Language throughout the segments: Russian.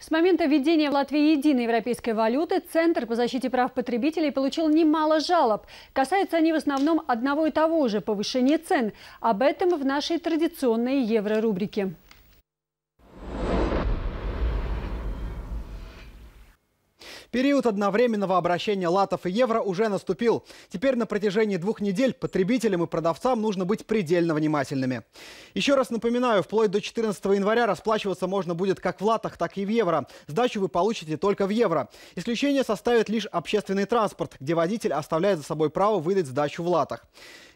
С момента введения в Латвии единой европейской валюты Центр по защите прав потребителей получил немало жалоб. Касаются они в основном одного и того же – повышения цен. Об этом в нашей традиционной еврорубрике. Период одновременного обращения латов и евро уже наступил. Теперь на протяжении двух недель потребителям и продавцам нужно быть предельно внимательными. Еще раз напоминаю, вплоть до 14 января расплачиваться можно будет как в латах, так и в евро. Сдачу вы получите только в евро. Исключение составит лишь общественный транспорт, где водитель оставляет за собой право выдать сдачу в латах.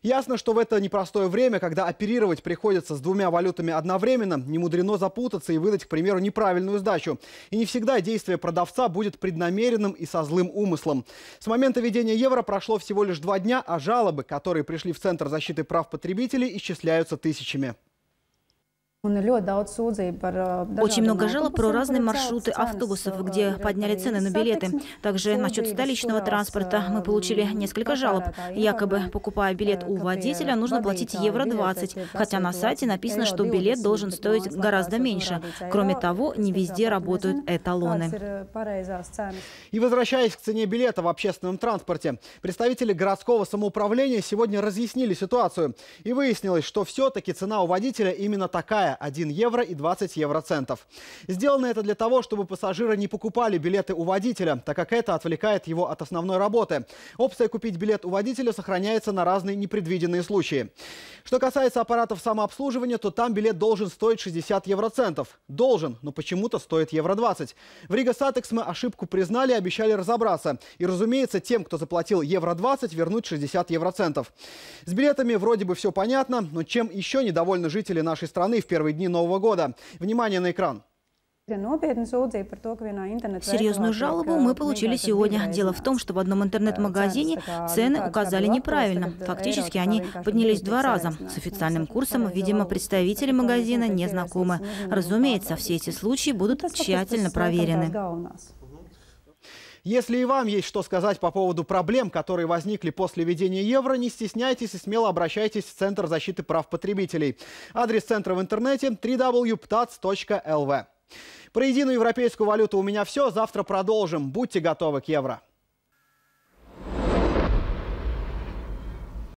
Ясно, что в это непростое время, когда оперировать приходится с двумя валютами одновременно, не мудрено запутаться и выдать, к примеру, неправильную сдачу. И не всегда действие продавца будет преднамеренным и со злым умыслом. С момента введения евро прошло всего лишь два дня, а жалобы, которые пришли в Центр защиты прав потребителей, исчисляются тысячами. Очень много жалоб про разные маршруты автобусов, где подняли цены на билеты. Также насчет столичного транспорта мы получили несколько жалоб. Якобы, покупая билет э, у водителя, нужно платить а, евро 20, хотя на сайте написано, что билет должен стоить гораздо меньше. А, Кроме того, не везде работают эталоны. Э, И возвращаясь к цене билета в общественном транспорте, представители городского самоуправления сегодня разъяснили ситуацию. И выяснилось, что все-таки цена у водителя именно такая Китая – 1 евро и 20 евроцентов. Сделано это для того, чтобы пассажиры не покупали билеты у водителя, так как это отвлекает его от основной работы. Опция «Купить билет у водителя» сохраняется на разные непредвиденные случаи. Что касается аппаратов самообслуживания, то там билет должен стоить 60 евроцентов. Должен, но почему-то стоит евро 20. В Рига Сатекс мы ошибку признали и обещали разобраться. И, разумеется, тем, кто заплатил евро 20, вернуть 60 евроцентов. С билетами вроде бы все понятно, но чем еще недовольны жители нашей страны в первую первые дни Нового года. Внимание на экран. Серьезную жалобу э, мы получили сегодня. Дело в том, что в одном интернет-магазине цены указали неправильно. Э, Фактически они поднялись два раза. С официальным курсом, видимо, представители магазина не знакомы. Разумеется, все эти случаи будут тщательно проверены. Если и вам есть что сказать по поводу проблем, которые возникли после введения евро, не стесняйтесь и смело обращайтесь в Центр защиты прав потребителей. Адрес центра в интернете www.ptats.lv. Про единую европейскую валюту у меня все. Завтра продолжим. Будьте готовы к евро.